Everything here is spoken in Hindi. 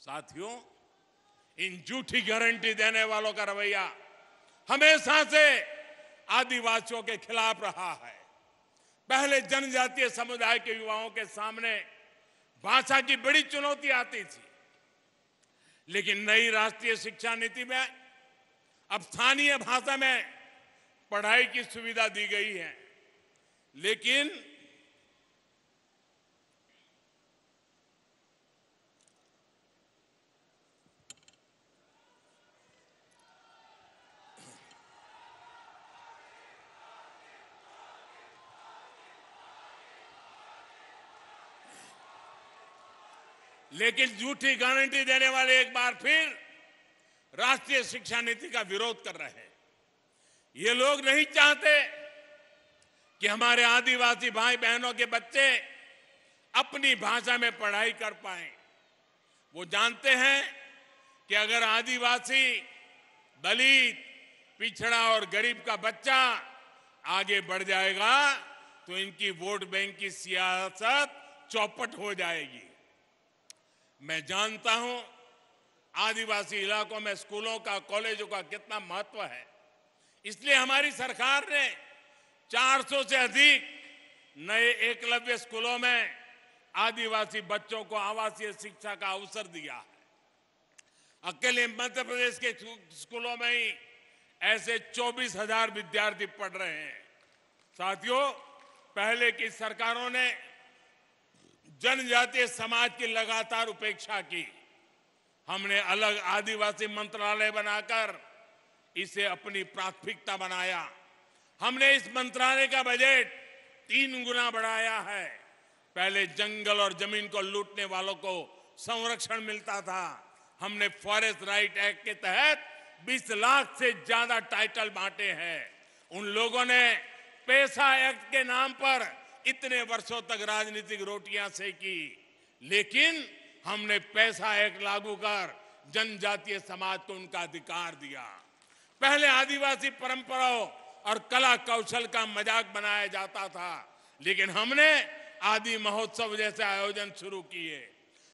साथियों इन झूठी गारंटी देने वालों का रवैया हमेशा से आदिवासियों के खिलाफ रहा है पहले जनजातीय समुदाय के युवाओं के सामने भाषा की बड़ी चुनौती आती थी लेकिन नई राष्ट्रीय शिक्षा नीति में अब स्थानीय भाषा में पढ़ाई की सुविधा दी गई है लेकिन लेकिन झूठी गारंटी देने वाले एक बार फिर राष्ट्रीय शिक्षा नीति का विरोध कर रहे हैं ये लोग नहीं चाहते कि हमारे आदिवासी भाई बहनों के बच्चे अपनी भाषा में पढ़ाई कर पाए वो जानते हैं कि अगर आदिवासी दलित पिछड़ा और गरीब का बच्चा आगे बढ़ जाएगा तो इनकी वोट बैंक की सियासत चौपट हो जाएगी मैं जानता हूं आदिवासी इलाकों में स्कूलों का कॉलेजों का कितना महत्व है इसलिए हमारी सरकार ने 400 से अधिक नए एकलव्य स्कूलों में आदिवासी बच्चों को आवासीय शिक्षा का अवसर दिया है अकेले मध्य प्रदेश के स्कूलों में ही ऐसे चौबीस हजार विद्यार्थी पढ़ रहे हैं साथियों पहले की सरकारों ने जनजातीय समाज की लगातार उपेक्षा की हमने अलग आदिवासी मंत्रालय बनाकर इसे अपनी प्राथमिकता बनाया हमने इस मंत्रालय का बजट तीन गुना बढ़ाया है पहले जंगल और जमीन को लूटने वालों को संरक्षण मिलता था हमने फॉरेस्ट राइट एक्ट के तहत 20 लाख से ज्यादा टाइटल बांटे हैं उन लोगों ने पेशा एक्ट के नाम पर इतने वर्षों तक राजनीतिक रोटियां सेकी लेकिन हमने पैसा एक लागू कर जनजातीय समाज को उनका अधिकार दिया पहले आदिवासी परंपराओं और कला कौशल का मजाक बनाया जाता था लेकिन हमने आदि महोत्सव जैसे आयोजन शुरू किए